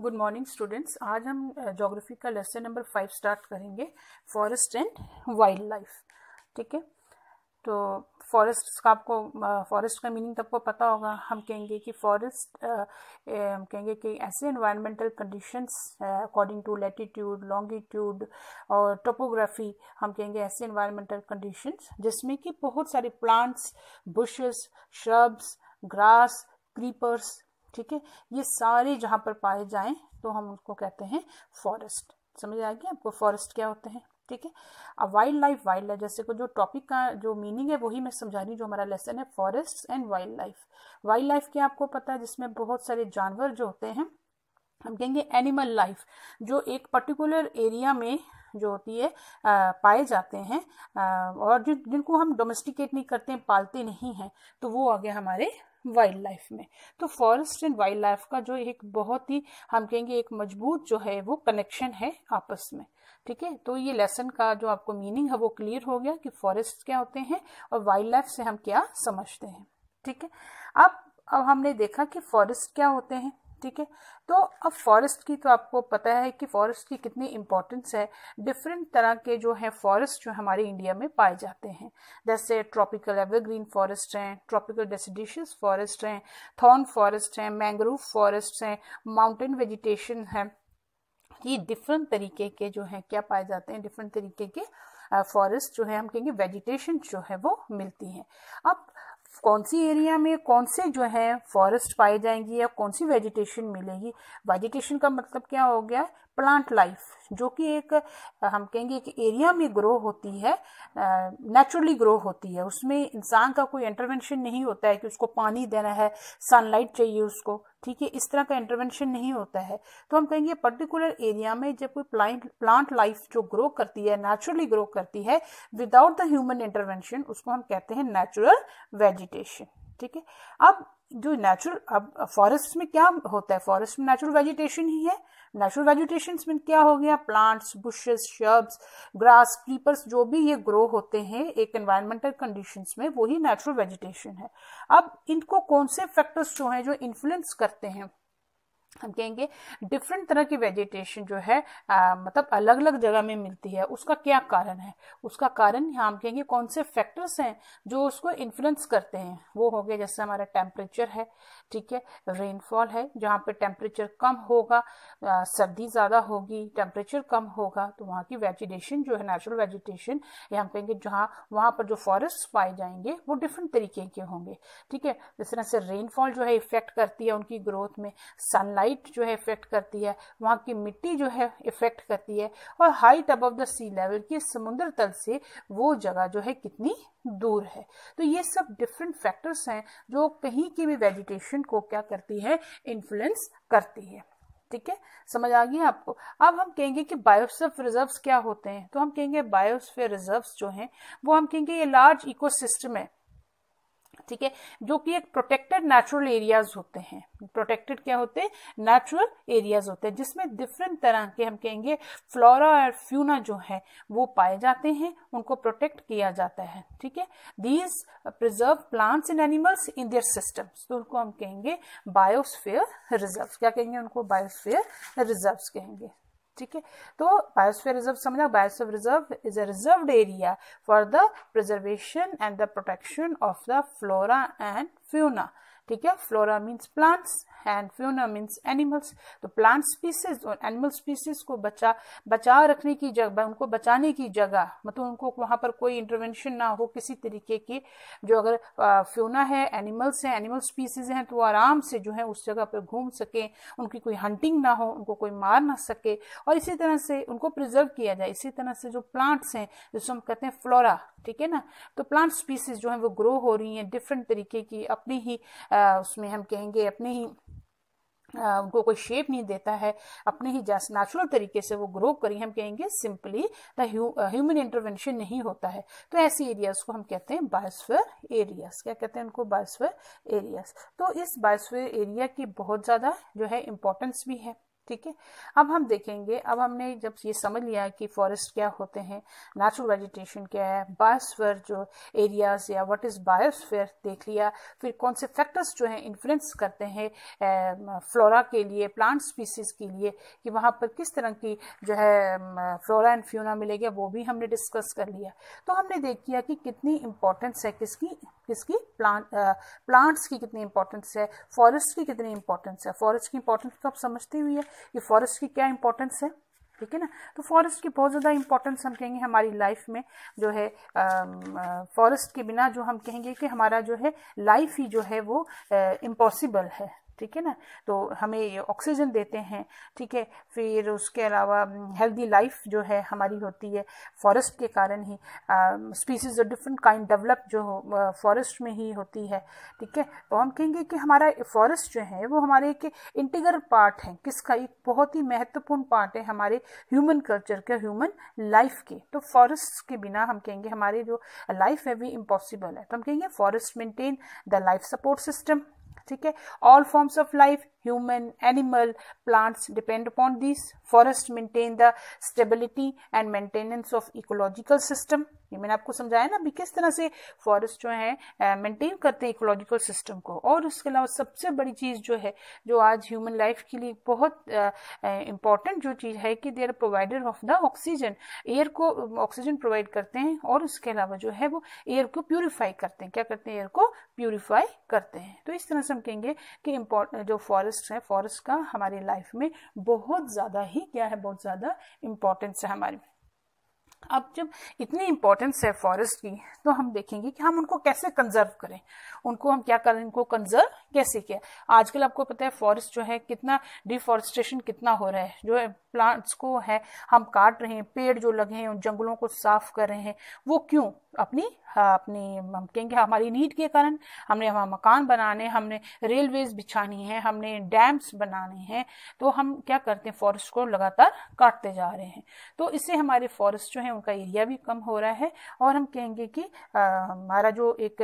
Good morning students आज हम geography का लेसन नंबर फाइव स्टार्ट करेंगे फॉरेस्ट एंड वाइल्ड लाइफ ठीक है तो फॉरेस्ट का आपको फॉरेस्ट का मीनिंग तो आपको पता होगा हम कहेंगे कि फॉरेस्ट हम कहेंगे कि ऐसे environmental conditions according to latitude longitude और टोपोग्राफी हम कहेंगे ऐसे इन्वायरमेंटल कंडीशंस जिसमें कि बहुत सारे plants bushes shrubs grass creepers ठीक है ये सारे जहाँ पर पाए जाएं तो हम उनको कहते हैं फॉरेस्ट समझ आएगी आपको फॉरेस्ट क्या होते हैं ठीक है अब वाइल्ड लाइफ वाइल्ड लाइफ जैसे को जो टॉपिक का जो मीनिंग है वही मैं समझा रही हूँ जो हमारा लेसन है forest and wildlife wildlife क्या आपको पता है जिसमें बहुत सारे जानवर जो होते हैं हम कहेंगे एनिमल लाइफ जो एक पर्टिकुलर एरिया में जो होती है पाए जाते हैं और जिन जिनको हम डोमेस्टिकेट नहीं करते हैं पालते नहीं हैं तो वो आ गया हमारे वाइल्ड लाइफ में तो फॉरेस्ट एंड वाइल्ड लाइफ का जो एक बहुत ही हम कहेंगे एक मजबूत जो है वो कनेक्शन है आपस में ठीक है तो ये लेसन का जो आपको मीनिंग है वो क्लियर हो गया कि फॉरेस्ट क्या होते हैं और वाइल्ड लाइफ से हम क्या समझते हैं ठीक है अब अब हमने देखा कि फॉरेस्ट क्या होते हैं ठीक है तो अब फॉरेस्ट की तो आपको पता है कि फॉरेस्ट की कितनी इम्पोर्टेंस है डिफरेंट तरह के जो हैं फॉरेस्ट जो हमारे इंडिया में पाए जाते हैं जैसे ट्रॉपिकल एवरग्रीन फॉरेस्ट हैं ट्रॉपिकल डेसीडिशियस फॉरेस्ट हैं थॉर्न फॉरेस्ट हैं मैंग्रोव फॉरेस्ट हैं माउंटेन वेजिटेशन है ये डिफरेंट तरीके के जो हैं क्या पाए जाते हैं डिफरेंट तरीके के फॉरेस्ट जो है हम कहेंगे वेजिटेशन जो है वो मिलती हैं अब कौन सी एरिया में कौन से जो है फॉरेस्ट पाए जाएंगे या कौन सी वेजिटेशन मिलेगी वेजिटेशन का मतलब क्या हो गया प्लांट लाइफ जो कि एक हम कहेंगे एक एरिया में ग्रो होती है नेचुरली ग्रो होती है उसमें इंसान का कोई इंटरवेंशन नहीं होता है कि उसको पानी देना है सनलाइट चाहिए उसको ठीक है इस तरह का इंटरवेंशन नहीं होता है तो हम कहेंगे पर्टिकुलर एरिया में जब कोई प्लांट प्लांट लाइफ जो ग्रो करती है नेचुरली ग्रो करती है विदाउट द ह्यूमन इंटरवेंशन उसको हम कहते हैं नेचुरल वेजिटेशन ठीक है अब जो नेचुरल अब फॉरेस्ट में क्या होता है फॉरेस्ट में नेचुरल वेजिटेशन ही है नेचुरल वेजिटेशन में क्या हो गया plants bushes shrubs grass creepers जो भी ये ग्रो होते हैं एक एनवायरमेंटल कंडीशन में वही नेचुरल वेजिटेशन है अब इनको कौन से फैक्टर्स जो हैं जो इन्फ्लुएंस करते हैं हम कहेंगे डिफरेंट तरह की वेजिटेशन जो है आ, मतलब अलग अलग जगह में मिलती है उसका क्या कारण है उसका कारण हम कहेंगे कौन से फैक्टर्स हैं जो उसको इन्फ्लुएंस करते हैं वो हो गया जैसे हमारा टेम्परेचर है ठीक है रेनफॉल है जहाँ पे टेम्परेचर कम होगा आ, सर्दी ज़्यादा होगी टेम्परेचर कम होगा तो वहाँ की वेजिटेशन जो है नेचुरल वेजिटेशन या हम कहेंगे जहाँ वहाँ पर जो फॉरेस्ट पाए जाएंगे वो डिफरेंट तरीके के होंगे ठीक है जिस तरह से रेनफॉल जो है इफेक्ट करती है उनकी ग्रोथ में सनलाइट हाइट जो है इफेक्ट करती है वहाँ की मिट्टी जो है इफेक्ट करती है और height above the sea level की समुद्र तल से वो जगह जो है कितनी दूर है तो ये सब डिफरेंट फैक्टर्स हैं जो कहीं की भी वेजिटेशन को क्या करती है इन्फ्लुएंस करती है ठीक है समझ आ गई आपको अब हम कहेंगे कि बायोस्फीयर रिजर्व्स क्या होते हैं तो हम कहेंगे बायोस्फीयर रिजर्व्स जो हैं वो हम कहेंगे ये लार्ज इकोसिस्टम है ठीक है जो कि एक प्रोटेक्टेड नेचुरल एरियाज होते हैं प्रोटेक्टेड क्या होते हैं नेचुरल एरियाज होते हैं जिसमें डिफरेंट तरह के हम कहेंगे फ्लोरा और फ्यूना जो है वो पाए जाते हैं उनको प्रोटेक्ट किया जाता है ठीक है these preserve plants and animals in their systems तो उनको हम कहेंगे बायोस्फेयर रिजर्व क्या कहेंगे उनको बायोस्फेयर रिजर्व कहेंगे ठीक है तो बायोस्फीयर रिजर्व समझना biosphere reserve is a reserve area for the preservation and the protection of the flora and fauna ठीक है flora means plants and fauna means animals तो प्लांट स्पीसीज और एनिमल स्पीसीज को बचा बचा रखने की जगह उनको बचाने की जगह मतलब उनको वहाँ पर कोई इंटरवेंशन ना हो किसी तरीके की जो अगर फ्योना है एनिमल्स हैं एनिमल स्पीसीज हैं तो वो आराम से जो है उस जगह पर घूम सकें उनकी कोई हंटिंग ना हो उनको कोई मार ना सके और इसी तरह से उनको प्रिजर्व किया जाए इसी तरह से जो प्लांट्स हैं जिसको हम कहते हैं फ्लोरा ठीक है ना तो प्लांट स्पीसीज जो है वो ग्रो हो रही हैं डिफरेंट तरीके की अपने ही आ, उसमें हम कहेंगे अपने ही आ, उनको कोई शेप नहीं देता है अपने ही जैसे नेचुरल तरीके से वो ग्रो करी हम कहेंगे सिंपली द ह्यूमन इंटरवेंशन नहीं होता है तो ऐसे एरियाज को हम कहते हैं बायोस्फीयर एरियाज क्या कहते हैं उनको बायोस्फीयर एरियाज तो इस बायोस्फीयर एरिया की बहुत ज़्यादा जो है इम्पोर्टेंस भी है ठीक है अब हम देखेंगे अब हमने जब ये समझ लिया कि फॉरेस्ट क्या होते हैं नेचुरल वेजिटेशन क्या है बायोस्फेयर जो एरियाज या व्हाट इज़ बायोस्फेयर देख लिया फिर कौन से फैक्टर्स जो हैं इन्फ्लुएंस करते हैं फ्लोरा के लिए प्लांट स्पीसीज के लिए कि वहाँ पर किस तरह की जो है फ्लोरा एंड फ्यूना मिलेगा वो भी हमने डिस्कस कर लिया तो हमने देख किया कि कितनी इम्पोर्टेंस है किसकी किसकी प्लांट प्लांट्स की कितनी इंपॉर्टेंस है फॉरेस्ट की कितनी इंपॉर्टेंस है फॉरेस्ट की इंपॉर्टेंस तो आप समझते हुए है ये फॉरेस्ट की क्या इंपॉर्टेंस है ठीक है ना तो फॉरेस्ट की बहुत ज़्यादा इंपॉर्टेंस हम कहेंगे हमारी लाइफ में जो है फॉरेस्ट के बिना जो हम कहेंगे कि हमारा जो है लाइफ ही जो है वो इम्पॉसिबल है ठीक है ना तो हमें ऑक्सीजन देते हैं ठीक है फिर उसके अलावा हेल्दी हम्म, लाइफ जो है हमारी होती है फॉरेस्ट के कारण ही स्पीसीज और डिफरेंट काइंड डेवलप जो फॉरेस्ट में ही होती है ठीक है तो हम कहेंगे कि हमारा फॉरेस्ट जो है वो हमारे एक इंटीगर पार्ट है किसका एक बहुत ही महत्वपूर्ण पार्ट है हमारे ह्यूमन कल्चर के ह्यूमन लाइफ के तो फॉरेस्ट के बिना हम कहेंगे हमारे जो लाइफ है वो इम्पॉसिबल है तो हम कहेंगे forest maintain the life support system ठीक है all forms of life human, animal, plants depend upon these. Forests maintain the stability and maintenance of ecological system. ये मैंने आपको समझाया ना भी किस तरह से फॉरेस्ट जो है मेंटेन करते हैं इकोलॉजिकल सिस्टम को और उसके अलावा सबसे बड़ी चीज़ जो है जो आज ह्यूमन लाइफ के लिए बहुत इम्पॉर्टेंट जो चीज़ है कि they are provider of the oxygen air को ऑक्सीजन प्रोवाइड करते हैं और उसके अलावा जो है वो एयर को प्योरीफाई करते हैं क्या करते हैं एयर को प्योरीफाई करते हैं तो इस तरह से हम कहेंगे कि जो फॉरेस्ट फॉरेस्ट है फॉरेस्ट का हमारी लाइफ में बहुत ज़्यादा ही क्या है बहुत ज़्यादा इम्पोर्टेंस है हमारी अब जब इतनी इम्पोर्टेंस है फॉरेस्ट की तो हम देखेंगे कि हम उनको कैसे कंजर्व करें उनको हम क्या करें उनको कंजर्व कैसे किया आजकल आपको पता है फॉरेस्ट जो है कितना डिफॉरेस्टेशन कितना हो रहा है जो प्लांट्स को है हम काट रहे हैं पेड़ जो लगे हैं उन जंगलों को साफ कर रहे हैं वो क्यों अपनी हाँ, अपनी हम कहेंगे हमारी नीड के कारण हमने हमारा मकान बनाने हमने रेलवेज बिछानी है हमने डैम्स बनाने हैं तो हम क्या करते हैं फॉरेस्ट को लगातार काटते जा रहे हैं तो इससे हमारे फॉरेस्ट जो है उनका एरिया भी कम हो रहा है और हम कहेंगे कि हमारा जो एक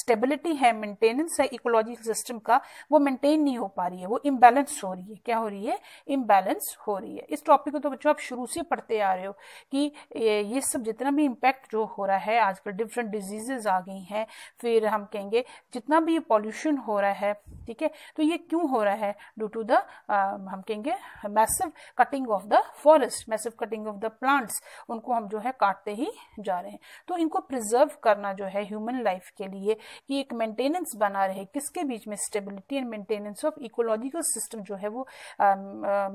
स्टेबिलिटी है मेंटेनेंस है इकोलॉजिकल सिस्टम का वो मेंटेन नहीं हो पा रही है वो इम्बैलेंस हो रही है क्या हो रही है इम्बैलेंस हो रही है इस टॉपिक को तो बच्चों आप शुरू से पढ़ते आ रहे हो कि ये सब जितना भी इम्पैक्ट जो हो रहा है आज आजकल डिफरेंट डिजीजेज आ गई हैं फिर हम कहेंगे जितना भी ये पॉल्यूशन हो रहा है ठीक है तो ये क्यों हो रहा है ड्यू टू द हम कहेंगे massive cutting of the forest massive cutting of the plants उनको हम जो है काटते ही जा रहे हैं तो इनको प्रिजर्व करना जो है ह्यूमन लाइफ के लिए कि एक मेंटेनेंस बना रहे किसके बीच में stability and maintenance of ecological system जो है वो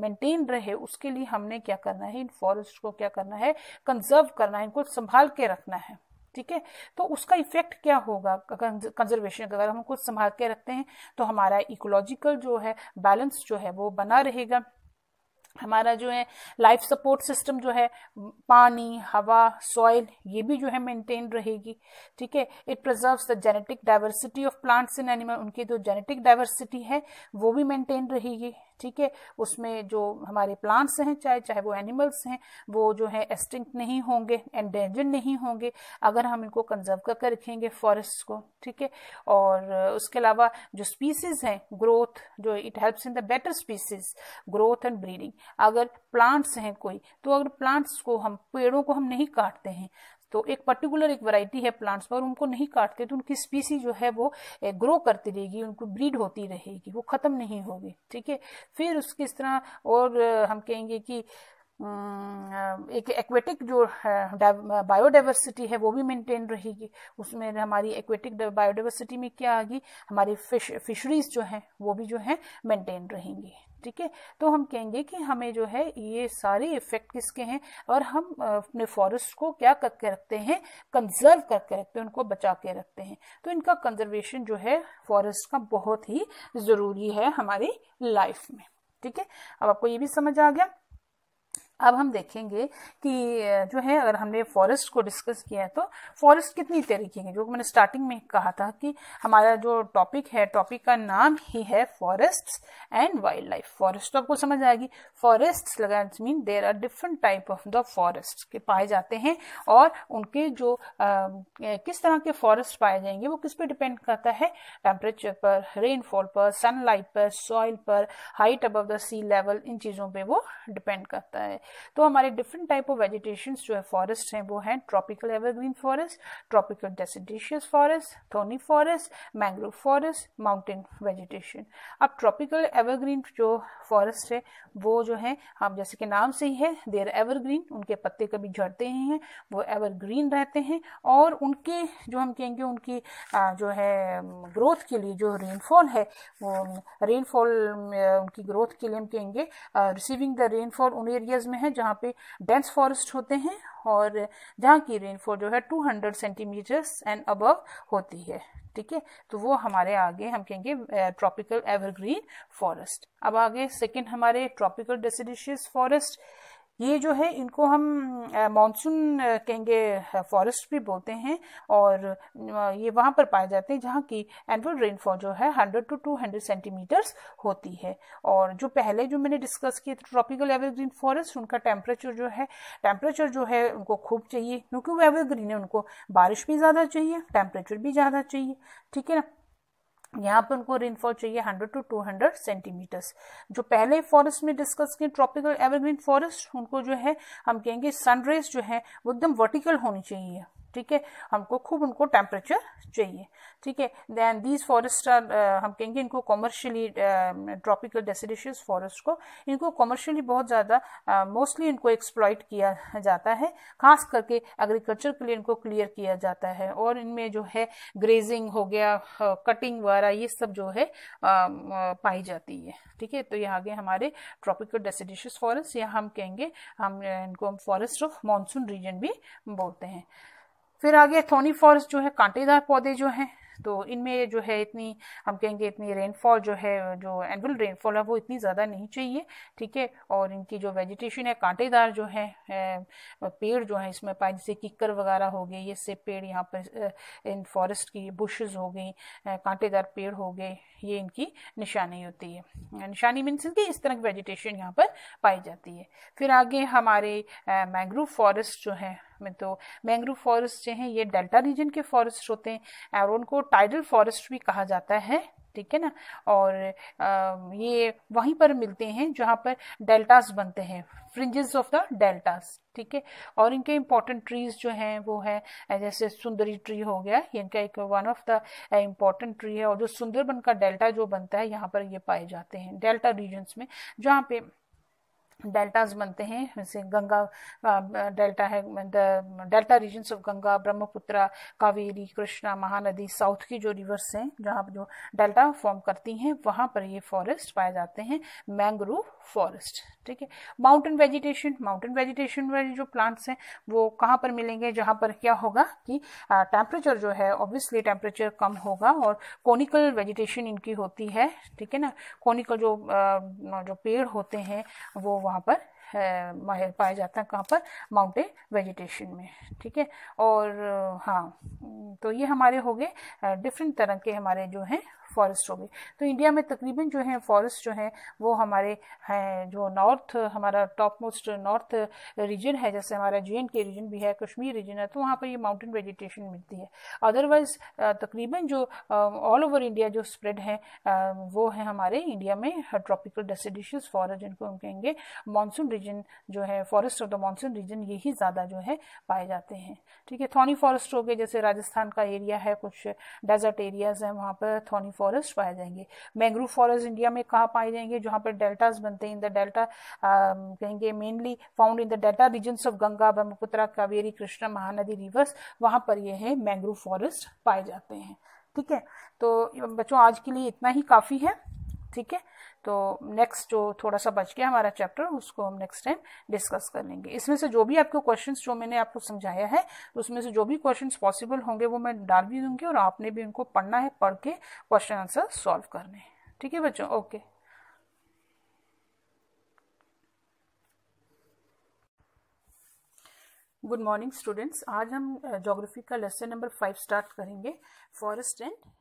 मेंटेन uh, रहे उसके लिए हमने क्या करना है इन फॉरेस्ट को क्या करना है कंजर्व करना है इनको संभाल के रखना है ठीक है तो उसका इफेक्ट क्या होगा कंजर्वेशन का अगर हम कुछ संभाल के रखते हैं तो हमारा इकोलॉजिकल जो है बैलेंस जो है वो बना रहेगा हमारा जो है लाइफ सपोर्ट सिस्टम जो है पानी हवा सॉइल ये भी जो है मेंटेन रहेगी ठीक है it preserves the genetic diversity of plants and animal उनकी जो जेनेटिक डाइवर्सिटी है वो भी मेंटेन रहेगी ठीक है उसमें जो हमारे प्लांट्स हैं चाहे चाहे वो एनिमल्स हैं वो जो है एस्टिंक्ट नहीं होंगे एंडेंजर नहीं होंगे अगर हम इनको कंजर्व करके रखेंगे फॉरेस्ट को ठीक है और उसके अलावा जो स्पीसीज हैं ग्रोथ जो it helps in the better species growth and breeding अगर प्लांट्स हैं कोई तो अगर प्लांट्स को हम पेड़ों को हम नहीं काटते हैं तो एक पर्टिकुलर एक वैरायटी है प्लांट्स पर उनको नहीं काटते तो उनकी स्पीसी जो है वो ग्रो करती रहेगी उनको ब्रीड होती रहेगी वो ख़त्म नहीं होगी ठीक है फिर उसकी इस तरह और हम कहेंगे कि एक एक्वेटिक जो बायोडाइवर्सिटी है वो भी मेंटेन रहेगी उसमें हमारी एक्वेटिक बायोडाइवर्सिटी में क्या आएगी हमारी फिश फिशरीज जो हैं वो भी जो है मेंटेन रहेंगी ठीक है तो हम कहेंगे कि हमें जो है ये सारे इफेक्ट किसके हैं और हम अपने फॉरेस्ट को क्या करके रखते हैं कंजर्व करके रखते हैं उनको बचा के रखते हैं तो इनका कंजर्वेशन जो है फॉरेस्ट का बहुत ही ज़रूरी है हमारी लाइफ में ठीक है अब आपको ये भी समझ आ गया अब हम देखेंगे कि जो है अगर हमने फॉरेस्ट को डिस्कस किया है तो फॉरेस्ट कितनी तरीके हैं जो मैंने स्टार्टिंग में कहा था कि हमारा जो टॉपिक है टॉपिक का नाम ही है forest and wildlife forest तो आपको समझ आएगी फॉरेस्ट लगा mean there are different type of the forest के पाए जाते हैं और उनके जो आ, किस तरह के फॉरेस्ट पाए जाएंगे वो किस पर डिपेंड करता है टेम्परेचर पर रेनफॉल पर सनलाइट पर सॉइल पर height above the sea level इन चीज़ों पर वो डिपेंड करता है तो हमारे डिफरेंट टाइप ऑफ वेजिटेशन जो है फॉरेस्ट हैं वो हैं tropical evergreen forest tropical deciduous forest thorny forest mangrove forest mountain vegetation अब ट्रॉपिकल एवरग्रीन जो फॉरेस्ट है वो जो है आप जैसे कि नाम से ही है देर एवरग्रीन उनके पत्ते कभी झड़ते ही हैं वो एवरग्रीन रहते हैं और उनके जो हम कहेंगे उनकी जो है ग्रोथ के लिए जो रेनफॉल है वो रेनफॉल उनकी ग्रोथ के लिए हम कहेंगे रिसीविंग द रेनफॉल उन एरियाज में में है जहाँ पे डेंस फॉरेस्ट होते हैं और जहाँ की रेनफॉल जो है 200 सेंटीमीटर्स एंड अबव होती है ठीक है तो वो हमारे आगे हम कहेंगे ट्रॉपिकल एवरग्रीन फॉरेस्ट अब आगे सेकेंड हमारे ट्रॉपिकल डेसिडिशियस फॉरेस्ट ये जो है इनको हम मानसून कहेंगे फॉरेस्ट भी बोलते हैं और ये वहाँ पर पाए जाते हैं जहाँ की एनुअल रेनफॉल जो है 100 टू 200 सेंटीमीटर्स होती है और जो पहले जो मैंने डिस्कस किए ट्रॉपिकल एवरग्रीन फॉरेस्ट उनका टेम्परेचर जो है टेम्परेचर जो है उनको खूब चाहिए क्योंकि वो एवरग्रीन है उनको बारिश भी ज़्यादा चाहिए टेम्परेचर भी ज़्यादा चाहिए ठीक है ना यहाँ पर उनको रेनफॉल चाहिए 100 टू 200 सेंटीमीटर्स जो पहले फॉरेस्ट में डिस्कस किए ट्रॉपिकल एवरग्रीन फॉरेस्ट उनको जो है हम कहेंगे सनरेज जो है वो एकदम वर्टिकल होनी चाहिए ठीक है हमको खूब उनको टेम्परेचर चाहिए ठीक है दैन दीज फॉरेस्ट आर हम कहेंगे इनको कॉमर्शियली ट्रॉपिकल डेसिडिशियस फॉरेस्ट को इनको कॉमर्शियली बहुत ज़्यादा मोस्टली uh, इनको एक्सप्लॉयट किया जाता है खास करके एग्रीकल्चर के लिए इनको क्लियर किया जाता है और इनमें जो है ग्रेजिंग हो गया कटिंग uh, वर्क वगैरह ये सब जो है पाई जाती है ठीक है तो ये आगे हमारे ट्रॉपिकल डेसिडिशियस फॉरेस्ट या हम कहेंगे हम इनको हम फॉरेस्ट ऑफ मानसून रीजन भी बोलते हैं फिर आगे थोनी फॉरेस्ट जो है कांटेदार पौधे जो हैं तो इनमें जो है इतनी हम कहेंगे इतनी रेनफॉल जो है जो एनुअल रेनफॉल है वो इतनी ज़्यादा नहीं चाहिए ठीक है और इनकी जो वेजिटेशन है कांटेदार जो है पेड़ जो है इसमें पाए जैसे किक्कर वगैरह हो गए ये से पेड़ यहाँ पर इन फॉरेस्ट की बुशेज हो गई कांटेदार पेड़ हो गए ये इनकी निशानी होती है निशानी मीन्स इनकी इस तरह की वेजिटेशन यहाँ पर पाई जाती है फिर आगे हमारे मैंग्रोव फॉरेस्ट जो है में तो मैंग्रोव फॉरेस्ट जो हैं ये डेल्टा रीजन के फॉरेस्ट होते हैं और उनको टाइडल फॉरेस्ट भी कहा जाता है ठीक है ना और आ, ये वहीं पर मिलते हैं जहाँ पर डेल्टास बनते हैं फ्रिंजेस ऑफ द डेल्टास ठीक है और इनके इम्पॉर्टेंट ट्रीज जो हैं वो है जैसे सुंदरी ट्री हो गया ये इनका एक one of the important tree है और जो सुंदरबन का डेल्टा जो बनता है यहाँ पर ये पाए जाते हैं डेल्टा रीजन्स में जहाँ पे डेल्टाज बनते हैं जैसे गंगा डेल्टा है delta regions of Ganga Brahmaputra Kaveri Krishna Mahanadi south की जो रिवर्स हैं जहाँ जो डेल्टा फॉर्म करती हैं वहाँ पर ये फॉरेस्ट पाए जाते हैं मैंग्रोव फॉरेस्ट ठीक है माउंटेन वेजिटेशन माउंटेन वेजिटेशन वाले जो प्लांट्स हैं वो कहाँ पर मिलेंगे जहाँ पर क्या होगा कि टेम्परेचर जो है ऑब्वियसली टेम्परेचर कम होगा और कोनिकल वेजिटेशन इनकी होती है ठीक है ना कोनिकल जो आ, जो पेड़ होते हैं वो वहाँ पर पाया जाता है कहाँ पर माउंटेन वेजिटेशन में ठीक है और हाँ तो ये हमारे हो गए डिफरेंट तरह के हमारे जो हैं फॉरेस्टों में तो इंडिया में तकरीबन जो हैं फॉरेस्ट जो हैं वो हमारे हैं जो नॉर्थ हमारा टॉप मोस्ट नॉर्थ रीजन है जैसे हमारा जे के रीजन भी है कश्मीर रीजन है तो वहाँ पर ये माउंटेन वेजिटेशन मिलती है अदरवाइज़ तकरीबन जो ऑल ओवर इंडिया जो स्प्रेड है वो है हमारे इंडिया में ट्रॉपिकल डेसिडिशियस फॉरेस्ट जिनको हम कहेंगे मानसून रीजन जो है forest of the monsoon region यही ज़्यादा जो है पाए जाते हैं ठीक है थॉनी फॉरेस्ट हो गए जैसे राजस्थान का एरिया है कुछ डेजर्ट एरियाज़ हैं वहाँ पर थॉनी फॉरेस्ट फॉरेस्ट पाए जाएंगे मैंग्रोव फॉरेस्ट इंडिया में कहाँ पाए जाएंगे जहाँ पर डेल्टाज बनते हैं इन द डेल्टा कहेंगे mainly found in the delta regions of Ganga Brahmaputra Kaveri Krishna Mahanadi rivers वहाँ पर ये है मैंग्रोव फॉरेस्ट पाए जाते हैं ठीक है तो बच्चों आज के लिए इतना ही काफ़ी है ठीक है तो नेक्स्ट जो थोड़ा सा बच गया हमारा चैप्टर उसको हम नेक्स्ट टाइम डिस्कस कर लेंगे इसमें से जो भी आपको क्वेश्चन जो मैंने आपको समझाया है उसमें से जो भी क्वेश्चन पॉसिबल होंगे वो मैं डाल भी दूंगी और आपने भी उनको पढ़ना है पढ़ के क्वेश्चन आंसर सॉल्व करने ठीक है बच्चों ओके गुड मॉर्निंग स्टूडेंट्स आज हम जोग्राफी का लेसन नंबर फाइव स्टार्ट करेंगे फॉरेस्ट एंड